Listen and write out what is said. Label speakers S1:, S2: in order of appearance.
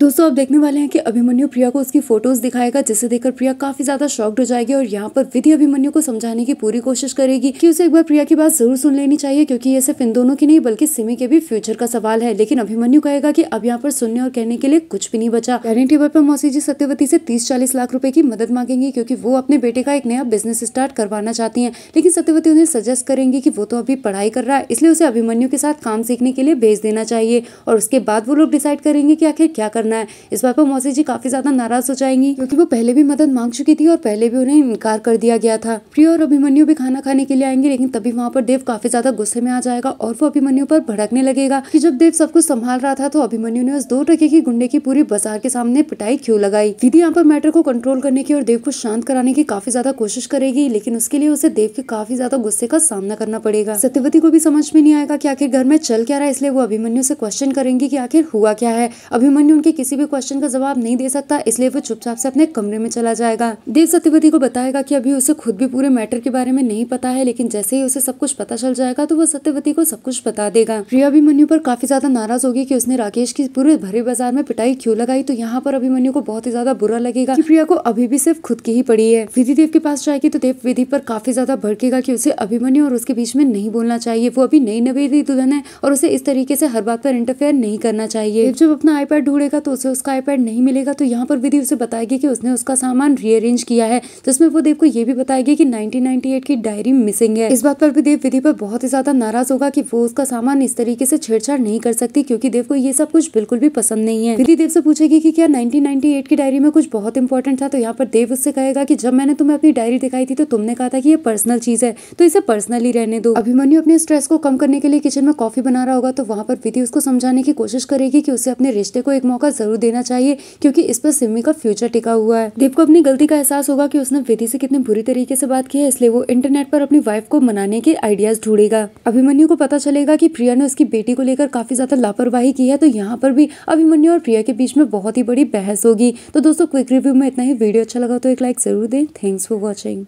S1: दोस्तों आप देखने वाले हैं कि अभिमन्यु प्रिया को उसकी फोटोज दिखाएगा जिसे देखकर प्रिया काफी ज्यादा शॉक्ड हो जाएगी और यहाँ पर विधि अभिमन्यु को समझाने की पूरी कोशिश करेगी कि उसे एक बार प्रिया की बात जरूर सुन लेनी चाहिए क्योंकि ये सिर्फ इन दोनों की नहीं बल्कि सिमी के भी फ्यूचर का सवाल है लेकिन अभिमन्यु कहेगा की अब यहाँ पर सुनने और कहने के लिए कुछ भी नहीं बचा डाइनिंग टेबल पर मौसी जी सत्यवती से तीस चालीस लाख रूपए की मदद मांगेंगी क्योंकि वो अपने बेटे का एक नया बिजनेस स्टार्ट करवाना चाहती है लेकिन सत्यवती उन्हें सजेस्ट करेंगी की वो तो अभी पढ़ाई कर रहा है इसलिए उसे अभिमन्यु के साथ काम सीखने के लिए भेज देना चाहिए और उसके बाद वो लोग डिसाइड करेंगे की आखिर क्या करना है इस बात पर मौसी जी काफी ज्यादा नाराज हो जाएंगी क्योंकि वो पहले भी मदद मांग चुकी थी और पहले भी उन्हें इनकार कर दिया गया था प्रिया और अभिमन्यु भी खाना खाने के लिए आएंगे लेकिन तभी वहाँ पर देव काफी ज्यादा गुस्से में आ जाएगा और वो अभिमन्यु पर भड़कने लगेगा की जब देव सब कुछ संभाल रहा था तो अभिमन्यु ने उस दो टके की गुंडे की पूरी बाजार के सामने पिटाई क्यों लगाई दीदी यहाँ पर मैटर को कंट्रोल करने की और देव को शांत कराने की काफी ज्यादा कोशिश करेगी लेकिन उसके लिए उसे देव के काफी ज्यादा गुस्से का सामना करना पड़ेगा सत्यवती को भी समझ में नहीं आएगा की आखिर घर में चल क्या रहा है इसलिए वो अभिमन्यु से क्वेश्चन करेंगी कि आखिर हुआ क्या है अभिमन्यु उनके किसी भी क्वेश्चन का जवाब नहीं दे सकता इसलिए वो चुपचाप से अपने कमरे में चला जाएगा देव सत्यवती को बताएगा कि अभी उसे खुद भी पूरे मैटर के बारे में नहीं पता है लेकिन जैसे ही उसे सब कुछ पता चल जाएगा तो वो सत्यवती को सब कुछ बता देगा प्रिया अभिमन्यु पर काफी ज्यादा नाराज होगी की उसने राकेश की पूरे भरे बाजार में पिटाई क्यों लगाई तो यहाँ पर अभिमन्यु को बहुत ही ज्यादा बुरा लगेगा प्रिया को अभी भी सिर्फ खुद की ही पड़ी है विधि देव के पास जाएगी तो देव विधि पर काफी ज्यादा भड़केगा की उसे अभिमन्यु और उसके बीच में नहीं बोलना चाहिए वो अभी नई नवेदी दुल्हन है और उसे इस तरीके से हर बात पर इंटरफेयर नहीं करना चाहिए जब अपना आईपैड ढूंढेगा तो उसे उसका आईपैड नहीं मिलेगा तो यहाँ पर विधि उसे बताएगी कि उसने उसका सामान रीअरेंज किया है तो इसमें वो देव को ये भी बताएगी कि 1998 की डायरी मिसिंग है इस बात पर भी देव विधि पर बहुत ही ज्यादा नाराज होगा कि वो उसका सामान इस तरीके से छेड़छाड़ नहीं कर सकती क्योंकि देव को ये सब कुछ बिल्कुल भी पसंद नहीं है विधि देव से पूछेगी कि क्या 1998 की डायरी में कुछ बहुत इंपॉर्टेंट था तो यहाँ पर देव उससे कहेगा की जब मैंने तुम्हें अपनी डायरी दिखाई थी तो तुमने कहा था कि ये पर्सनल चीज है तो इसे पर्सनली रहने दो अभिमन्यु अपने स्ट्रेस को कम करने के लिए किचन में कॉफी बना रहा होगा तो वहाँ पर विधि उसको समझाने की कोशिश करेगी कि उसे अपने रिश्ते को एक मौका जरूर देना चाहिए क्योंकि इस पर सिमी का फ्यूचर टिका हुआ है देव को अपनी गलती का एहसास होगा कि उसने विधि से कितने बुरी तरीके से बात की है इसलिए वो इंटरनेट पर अपनी वाइफ को मनाने के आइडियाज ढूंढेगा अभिमन्यु को पता चलेगा की प्रिया ने उसकी बेटी को लेकर काफी ज्यादा लापरवाही की है तो यहाँ पर भी अभिमन्यु और प्रिया के बीच में बहुत ही बड़ी बहस होगी तो दोस्तों क्विक रिव्यू में इतना ही वीडियो अच्छा लगा तो एक लाइक जरूर दें थैंक्स फॉर वॉचिंग